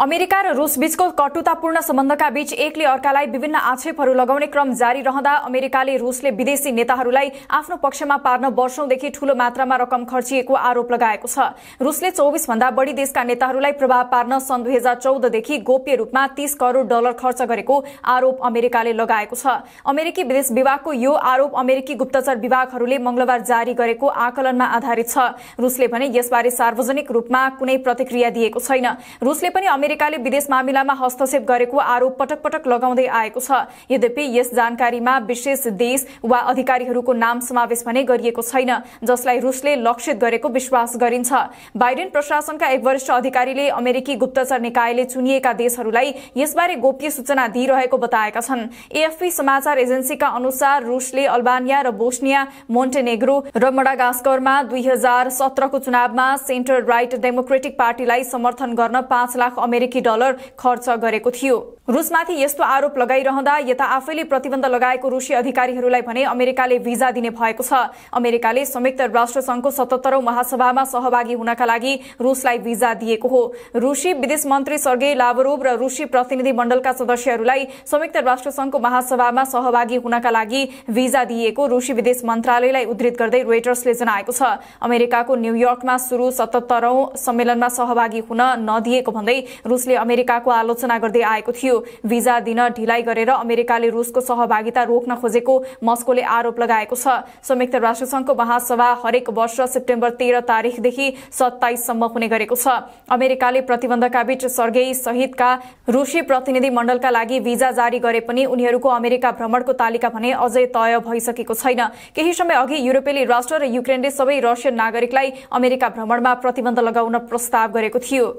America र रुस बीचको कटुतापूर्ण सम्बन्धका बीच एकले अर्कालाई विभिन्न आक्षेपहरू लगाउने क्रम जारी रहँदा अमेरिकाले रुसले विदेशी नेताहरूलाई आफ्नो पक्षमा पार्न वर्षौंदेखि ठूलो मात्रामा रकम खर्चिएको आरोप लगाएको छ रुसले भन्दा बढी देशका नेताहरूलाई प्रभाव पार्न सन् दुई हजार चौधदेखि गोप्य रूपमा तीस करोड़ डलर खर्च गरेको आरोप अमेरिकाले लगाएको छ अमेरिकी विदेश विभागको यो आरोप अमेरिकी गुप्तचर विभागहरूले मंगलबार जारी गरेको आकलनमा आधारित छ रुसले भने यसबारे सार्वजनिक रूपमा कुनै प्रतिक्रिया दिएको छैन रुसले पनि अमेरिकाले विदेश मामिलामा हस्तक्षेप गरेको आरोप पटक पटक लगाउँदै आएको छ यद्यपि यस जानकारीमा विशेष देश वा अधिकारीहरूको नाम समावेश भने गरिएको छैन जसलाई रुसले लक्षित गरेको विश्वास गरिन्छ बाइडेन प्रशासनका एक वरिष्ठ अधिकारीले अमेरिकी गुप्तचर निकायले चुनिएका देशहरूलाई यसबारे गोप्य सूचना दिइरहेको बताएका छन् एएफपी समाचार एजेन्सीका अनुसार रुसले अल्बानिया र बोस्निया मोन्टेनेग्रो र मडागास्करमा दुई हजार सत्रको चुनावमा सेन्टर राइट डेमोक्रेटिक पार्टीलाई समर्थन गर्न पाँच लाख अमेरिकी अमेरिकी डलर खर्च गरेको थियो रुसमाथि यस्तो आरोप लगाइरहँदा यता आफैले प्रतिबन्ध लगाएको रुसी अधिकारीहरूलाई भने अमेरिकाले भिजा दिने भएको छ अमेरिकाले संयुक्त राष्ट्र संघको सतहत्तरौं महासभामा सहभागी हुनका लागि रुसलाई भिजा दिएको हो रुसी विदेश मन्त्री सर्गे लाभरोभ र रुसी प्रतिनिधि मण्डलका सदस्यहरूलाई संयुक्त राष्ट्र संघको महासभामा सहभागी हुनका लागि भिजा दिएको रुसी विदेश मन्त्रालयलाई उद्धित गर्दै रोइटर्सले जनाएको छ अमेरिकाको न्यूयोर्कमा शुरू सतहत्तरौं सम्मेलनमा सहभागी हुन नदिएको भन्दै रुसले अमेरिकाको आलोचना गर्दै आएको थियो भिजा दिन ढिलाइ गरेर अमेरिकाले रुसको सहभागिता रोक्न खोजेको मस्कोले आरोप लगाएको छ संयुक्त राष्ट्रसंघको महासभा हरेक वर्ष सेप्टेम्बर तेह्र तारीकदेखि सत्ताइससम्म हुने गरेको छ अमेरिकाले प्रतिबन्धका बीच सर्गेई सहितका रुसी प्रतिनिधि मण्डलका लागि भिजा जारी गरे पनि उनीहरूको अमेरिका भ्रमणको तालिका भने अझै तय भइसकेको छैन केही समय अघि युरोपेली राष्ट्र र युक्रेनले सबै रसियन नागरिकलाई अमेरिका भ्रमणमा प्रतिबन्ध लगाउन प्रस्ताव गरेको थियो